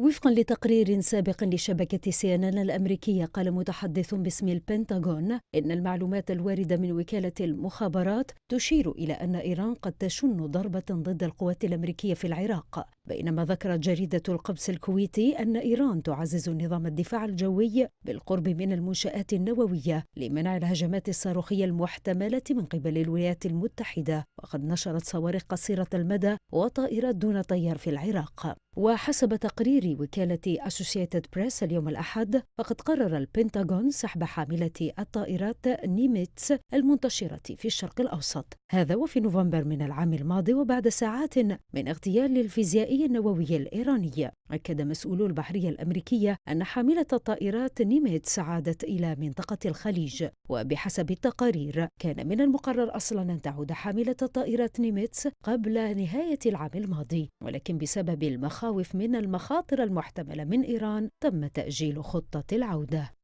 وفقا لتقرير سابق لشبكة سي ان الأمريكية قال متحدث باسم البنتاغون إن المعلومات الواردة من وكالة المخابرات تشير إلى أن إيران قد تشن ضربة ضد القوات الأمريكية في العراق بينما ذكرت جريدة القبس الكويتي أن إيران تعزز نظام الدفاع الجوي بالقرب من المنشآت النووية لمنع الهجمات الصاروخية المحتملة من قبل الولايات المتحدة وقد نشرت صواريخ قصيرة المدى وطائرات دون طيار في العراق وحسب تقرير وكالة أسوسييتد بريس اليوم الأحد فقد قرر البنتاغون سحب حاملة الطائرات نيميتس المنتشرة في الشرق الأوسط هذا وفي نوفمبر من العام الماضي وبعد ساعات من اغتيال الفيزيائي البحرية النووية الإيرانية أكد مسؤول البحرية الأمريكية أن حاملة الطائرات نيميتس عادت إلى منطقة الخليج وبحسب التقارير كان من المقرر أصلا أن تعود حاملة الطائرات نيميتس قبل نهاية العام الماضي ولكن بسبب المخاوف من المخاطر المحتملة من إيران تم تأجيل خطة العودة